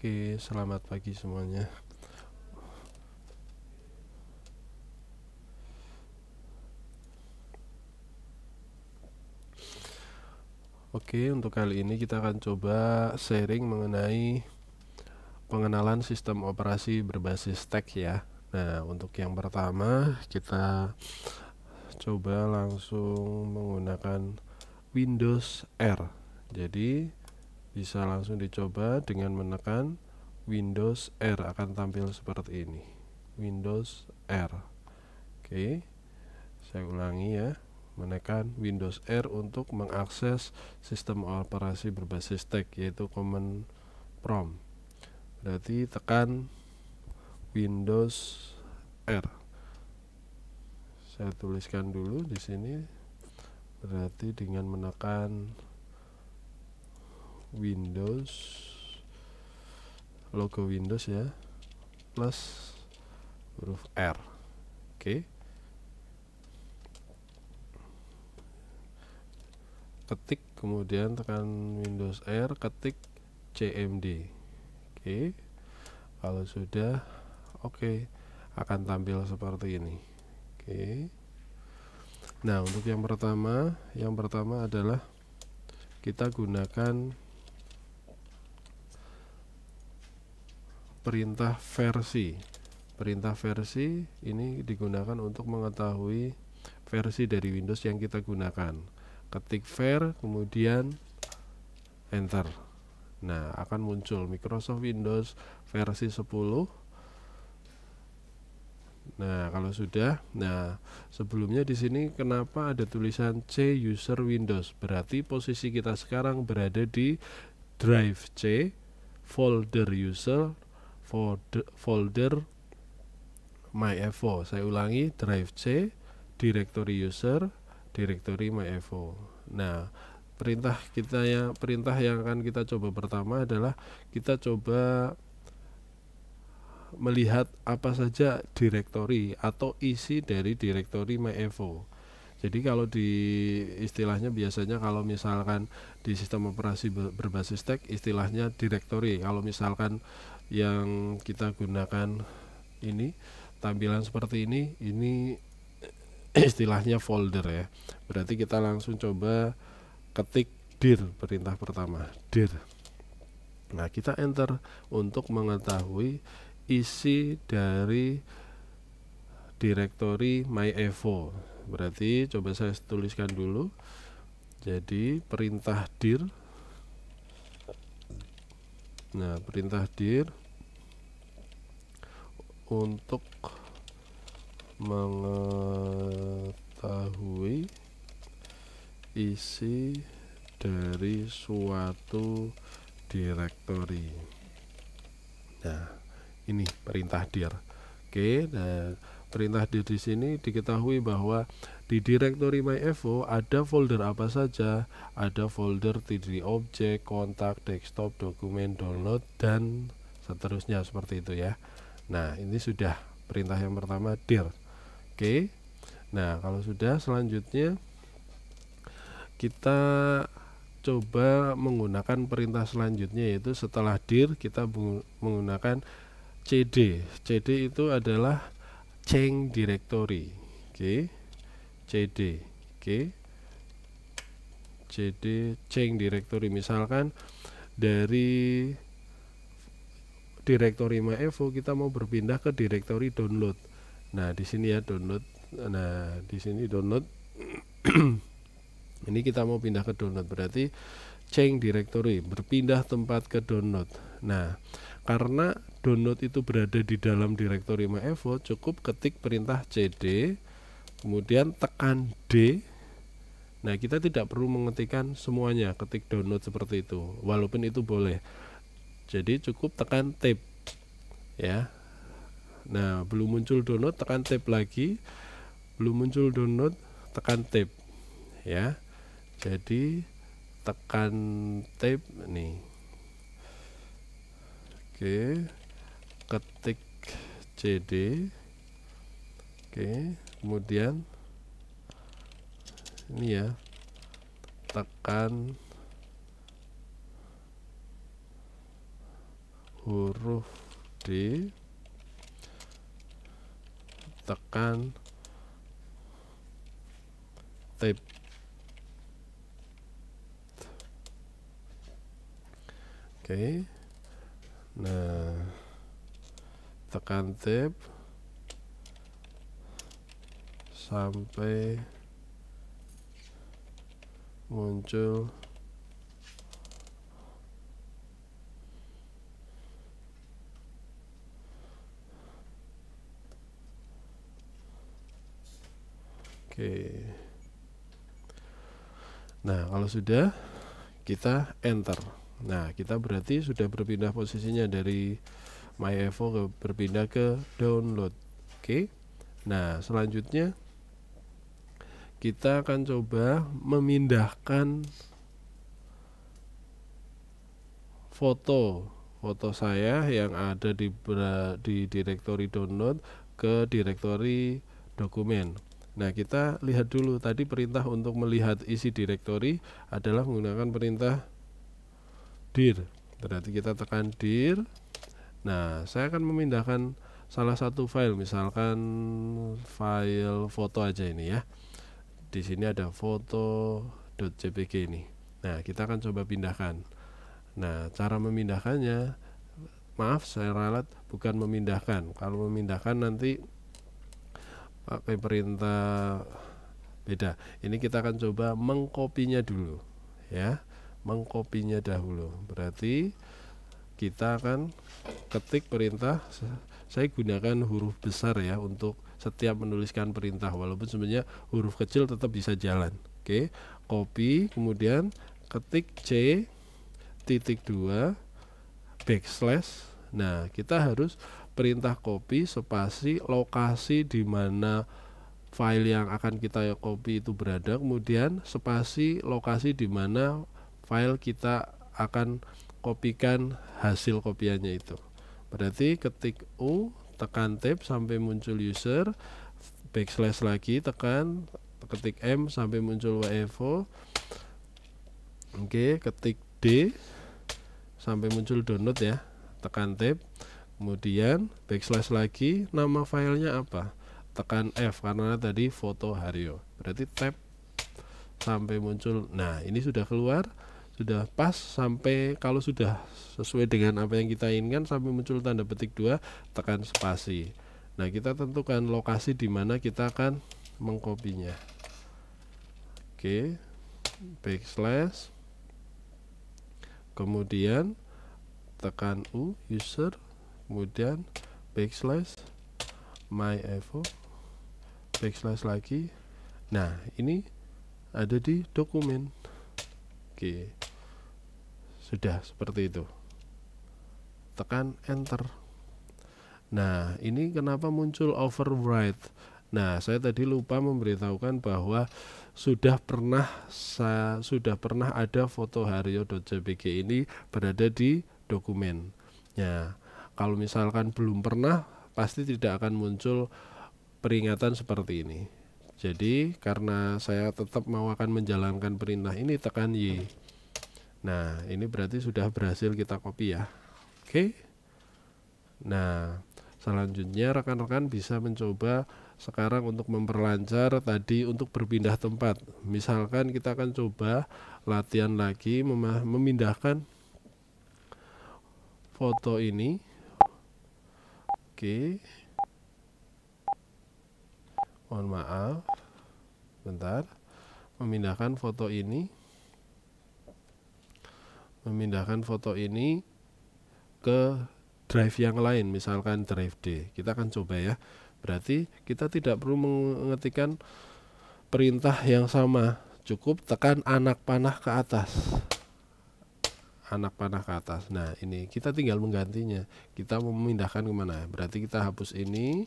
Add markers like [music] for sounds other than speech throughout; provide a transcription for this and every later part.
Oke, selamat pagi semuanya. Oke, untuk kali ini kita akan coba sharing mengenai pengenalan sistem operasi berbasis stack ya. Nah, untuk yang pertama kita coba langsung menggunakan Windows R. Jadi, bisa langsung dicoba dengan menekan Windows R akan tampil seperti ini Windows R oke saya ulangi ya menekan Windows R untuk mengakses sistem operasi berbasis tag yaitu command prompt berarti tekan Windows R saya tuliskan dulu di sini berarti dengan menekan Windows logo Windows ya plus huruf R oke okay. ketik kemudian tekan Windows R ketik CMD oke okay. kalau sudah oke okay. akan tampil seperti ini oke okay. nah untuk yang pertama yang pertama adalah kita gunakan perintah versi perintah versi ini digunakan untuk mengetahui versi dari Windows yang kita gunakan ketik ver kemudian enter nah akan muncul Microsoft Windows versi 10 Nah, kalau sudah, nah sebelumnya di sini kenapa ada tulisan C user Windows? Berarti posisi kita sekarang berada di drive C folder user folder, folder evo Saya ulangi drive C, directory user, directory my evo Nah, perintah kita yang perintah yang akan kita coba pertama adalah kita coba melihat apa saja directory atau isi dari directory my evo Jadi kalau di istilahnya biasanya kalau misalkan di sistem operasi berbasis tag istilahnya directory Kalau misalkan yang kita gunakan ini tampilan seperti ini ini [clears throat] istilahnya folder ya berarti kita langsung coba ketik dir perintah pertama dir nah kita enter untuk mengetahui isi dari direktori evo berarti coba saya tuliskan dulu jadi perintah dir nah perintah dir untuk mengetahui isi dari suatu direktori nah ini perintah dir oke nah perintah di, di sini diketahui bahwa di directory MyEvo ada folder apa saja ada folder 3 objek kontak desktop dokumen download dan seterusnya seperti itu ya nah ini sudah perintah yang pertama dir oke okay. nah kalau sudah selanjutnya kita coba menggunakan perintah selanjutnya yaitu setelah dir kita menggunakan cd cd itu adalah change directory oke okay. cd oke okay. cd change directory misalkan dari directory MyEvo kita mau berpindah ke directory download nah di sini ya download nah di sini download [clears throat] ini kita mau pindah ke download berarti change directory berpindah tempat ke download nah karena download itu berada di dalam direktori MyEvo cukup ketik perintah cd kemudian tekan d nah kita tidak perlu mengetikkan semuanya ketik download seperti itu walaupun itu boleh jadi cukup tekan tab ya nah belum muncul download tekan tab lagi belum muncul download tekan tab ya jadi tekan tab nih oke okay ketik CD oke kemudian ini ya tekan huruf D tekan tab oke nah tekan tab sampai muncul Oke. Nah, kalau sudah kita enter. Nah, kita berarti sudah berpindah posisinya dari ke berpindah ke download. Oke. Okay? Nah, selanjutnya kita akan coba memindahkan foto foto saya yang ada di di direktori download ke direktori dokumen. Nah, kita lihat dulu tadi perintah untuk melihat isi direktori adalah menggunakan perintah dir. Berarti kita tekan dir Nah, saya akan memindahkan salah satu file, misalkan file foto aja ini ya. Di sini ada foto.jpg ini. Nah, kita akan coba pindahkan. Nah, cara memindahkannya, maaf saya ralat bukan memindahkan. Kalau memindahkan nanti pakai perintah beda. Ini kita akan coba mengkopinya dulu, ya. Mengkopinya dahulu. Berarti kita akan ketik perintah saya gunakan huruf besar ya untuk setiap menuliskan perintah walaupun sebenarnya huruf kecil tetap bisa jalan oke copy kemudian ketik C titik dua backslash nah kita harus perintah copy spasi lokasi di mana file yang akan kita copy itu berada kemudian spasi lokasi di mana file kita akan kopikan hasil kopiannya itu berarti ketik U tekan tab sampai muncul user backslash lagi tekan ketik M sampai muncul WFO oke ketik D sampai muncul download ya tekan tab kemudian backslash lagi nama filenya apa tekan F karena tadi foto Hario berarti tab sampai muncul nah ini sudah keluar sudah pas sampai kalau sudah sesuai dengan apa yang kita inginkan sampai muncul tanda petik dua tekan spasi nah kita tentukan lokasi di mana kita akan mengkopinya oke backslash kemudian tekan U user kemudian backslash my evo backslash lagi nah ini ada di dokumen oke okay sudah seperti itu tekan enter nah ini kenapa muncul overwrite nah saya tadi lupa memberitahukan bahwa sudah pernah saya, sudah pernah ada foto hario.jpg ini berada di dokumen ya kalau misalkan belum pernah pasti tidak akan muncul peringatan seperti ini jadi karena saya tetap mau akan menjalankan perintah ini tekan Y Nah, ini berarti sudah berhasil kita copy ya. Oke. Nah, selanjutnya rekan-rekan bisa mencoba sekarang untuk memperlancar tadi untuk berpindah tempat. Misalkan kita akan coba latihan lagi memindahkan foto ini. Oke. Mohon maaf. Bentar. Memindahkan foto ini memindahkan foto ini ke drive yang lain misalkan drive D kita akan coba ya berarti kita tidak perlu mengetikkan perintah yang sama cukup tekan anak panah ke atas anak panah ke atas nah ini kita tinggal menggantinya kita memindahkan kemana berarti kita hapus ini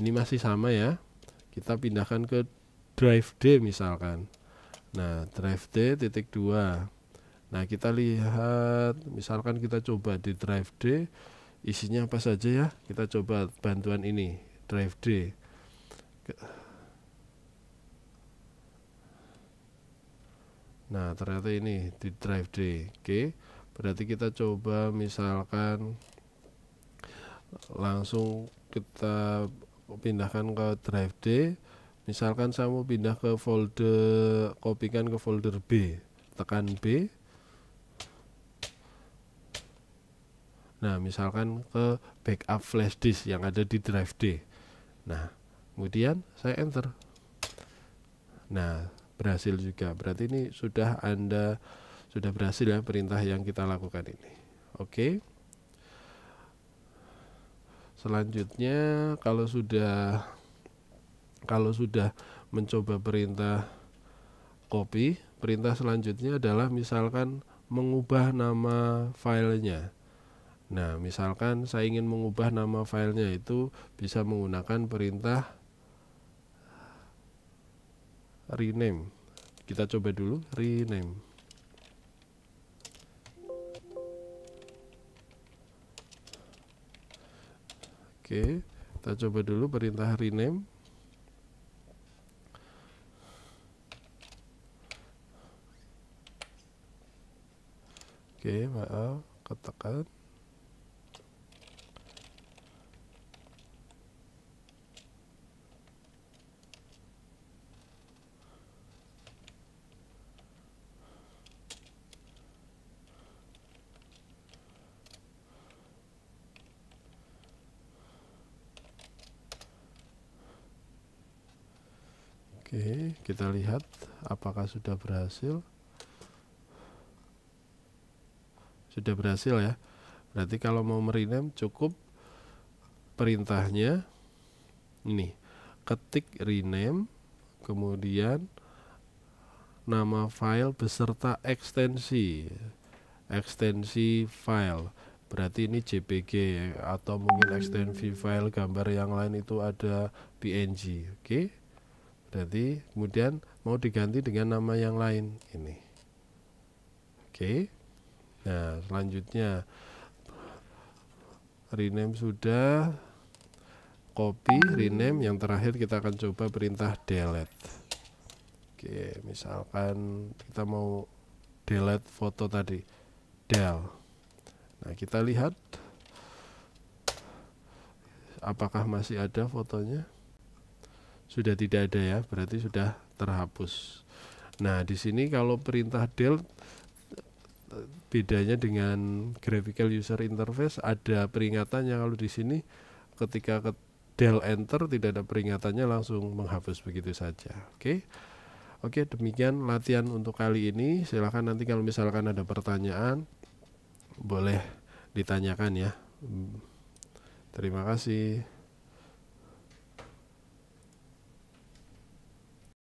ini masih sama ya kita pindahkan ke drive D misalkan nah drive D titik 2 Nah, kita lihat misalkan kita coba di drive D isinya apa saja ya? Kita coba bantuan ini, drive D. Nah, ternyata ini di drive D. Oke. Berarti kita coba misalkan langsung kita pindahkan ke drive D misalkan saya mau pindah ke folder kopikan ke folder B tekan B Nah, misalkan ke backup flash disk yang ada di drive D. Nah, kemudian saya enter. Nah, berhasil juga. Berarti ini sudah Anda sudah berhasil ya perintah yang kita lakukan ini. Oke. Okay. Selanjutnya kalau sudah kalau sudah mencoba perintah copy, perintah selanjutnya adalah misalkan mengubah nama filenya. Nah, misalkan saya ingin mengubah nama filenya itu bisa menggunakan perintah rename. Kita coba dulu rename. Oke, kita coba dulu perintah rename. Oke, maaf, ketekan. Oke, kita lihat apakah sudah berhasil. Sudah berhasil ya. Berarti kalau mau merename cukup perintahnya ini ketik rename kemudian nama file beserta ekstensi ekstensi file berarti ini JPG ya, atau mungkin ekstensi file gambar yang lain itu ada PNG oke okay? Jadi kemudian mau diganti dengan nama yang lain ini. Oke. Okay. Nah, selanjutnya rename sudah copy, rename yang terakhir kita akan coba perintah delete. Oke, misalkan kita mau delete foto tadi. Del. Nah, kita lihat apakah masih ada fotonya sudah tidak ada ya, berarti sudah terhapus. Nah, di sini kalau perintah del bedanya dengan graphical user interface ada peringatannya kalau di sini ketika ke del enter tidak ada peringatannya langsung menghapus begitu saja. Oke. Oke, demikian latihan untuk kali ini. Silahkan nanti kalau misalkan ada pertanyaan boleh ditanyakan ya. Hmm. Terima kasih.